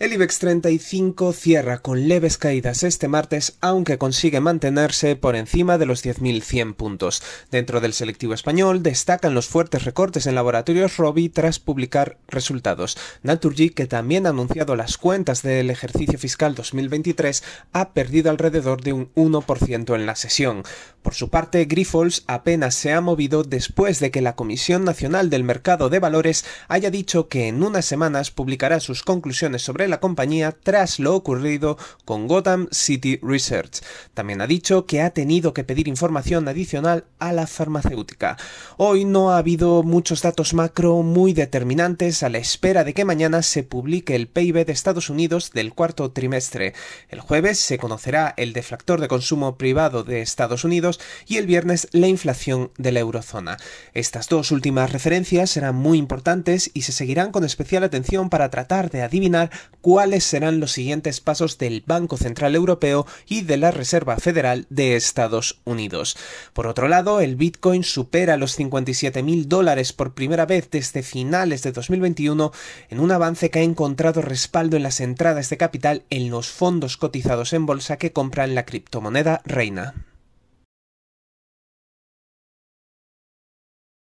El IBEX 35 cierra con leves caídas este martes, aunque consigue mantenerse por encima de los 10.100 puntos. Dentro del selectivo español destacan los fuertes recortes en laboratorios Robi tras publicar resultados. Naturgy, que también ha anunciado las cuentas del ejercicio fiscal 2023, ha perdido alrededor de un 1% en la sesión. Por su parte, Grifols apenas se ha movido después de que la Comisión Nacional del Mercado de Valores haya dicho que en unas semanas publicará sus conclusiones sobre el la compañía tras lo ocurrido con Gotham City Research. También ha dicho que ha tenido que pedir información adicional a la farmacéutica. Hoy no ha habido muchos datos macro muy determinantes a la espera de que mañana se publique el PIB de Estados Unidos del cuarto trimestre. El jueves se conocerá el deflactor de consumo privado de Estados Unidos y el viernes la inflación de la eurozona. Estas dos últimas referencias serán muy importantes y se seguirán con especial atención para tratar de adivinar cuáles serán los siguientes pasos del Banco Central Europeo y de la Reserva Federal de Estados Unidos. Por otro lado, el Bitcoin supera los 57.000 dólares por primera vez desde finales de 2021 en un avance que ha encontrado respaldo en las entradas de capital en los fondos cotizados en bolsa que compran la criptomoneda reina.